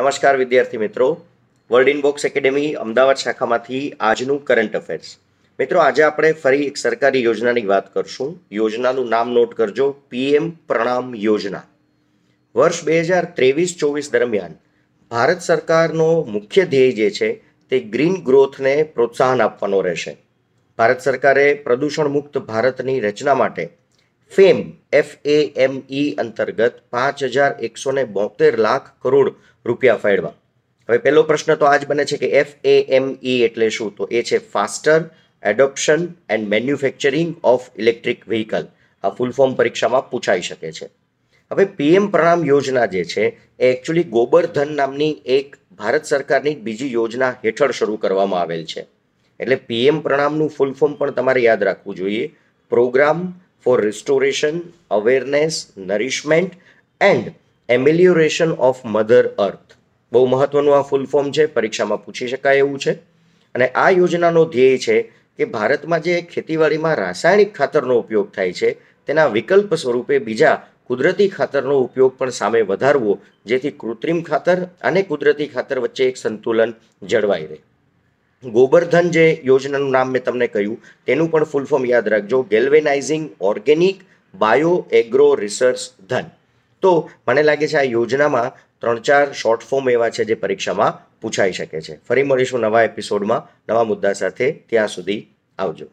નમસ્કાર વિદ્યાર્થી મિત્રો World in Box Academy Ahmedabad શાખામાંથી આજનું કરંટ અફેર્સ મિત્રો આજે આપણે ફરી એક સરકારી યોજનાની વાત કરશું યોજનાનું નામ નોટ કરજો પીએમ પ્રણામ યોજના વર્ષ બે હજાર ત્રેવીસ ચોવીસ દરમિયાન ભારત સરકારનો મુખ્ય ધ્યેય જે છે તે ગ્રીન ગ્રોથને પ્રોત્સાહન આપવાનો રહેશે ભારત સરકારે પ્રદૂષણ મુક્ત ભારતની રચના માટે ફેમ એફ એ એમ ઇ અંતર્ગત પાંચ હજાર એકસો ને બોતેર લાખ કરોડ રૂપિયા ફાળવા હવે પહેલો પ્રશ્ન તો આ જ બને છે કે એફ એ એમ ઈ એટલે શું તો એ છે faster adoption and manufacturing of electric vehicle આ ફૂલ ફોર્મ પરીક્ષામાં પૂછાઈ શકે છે હવે પીએમ પ્રણામ યોજના જે છે એ એકચ્યુઅલી ગોબરધન નામની એક ભારત સરકારની બીજી યોજના હેઠળ શરૂ કરવામાં આવેલ છે એટલે પીએમ પ્રણામનું ફૂલ ફોર્મ પણ તમારે યાદ રાખવું જોઈએ program for restoration, awareness, nourishment and amelioration of mother earth બહુ મહત્વનું આ ફૂલ ફોર્મ છે પરીક્ષામાં પૂછી શકાય એવું છે અને આ યોજનાનો ધ્યેય છે કે ભારતમાં જે ખેતીવાડીમાં રાસાયણિક ખાતરનો ઉપયોગ થાય છે તેના વિકલ્પ સ્વરૂપે બીજા કુદરતી ખાતરનો ઉપયોગ પણ સામે વધારવો જેથી કૃત્રિમ ખાતર અને કુદરતી ખાતર વચ્ચે એક સંતુલન જળવાઈ રહે ગોબરધન જે યોજનાનું નામ મેં તમને કહ્યું તેનું પણ ફૂલ ફોર્મ યાદ રાખજો galvanizing organic bio agro research Dhan તો મને લાગે છે આ યોજનામાં ત્રણ ચાર શોર્ટ ફોર્મ એવા છે જે પરીક્ષામાં પૂછાઈ શકે છે ફરી મળીશું નવા એપિસોડમાં નવા મુદ્દા સાથે ત્યાં સુધી આવજો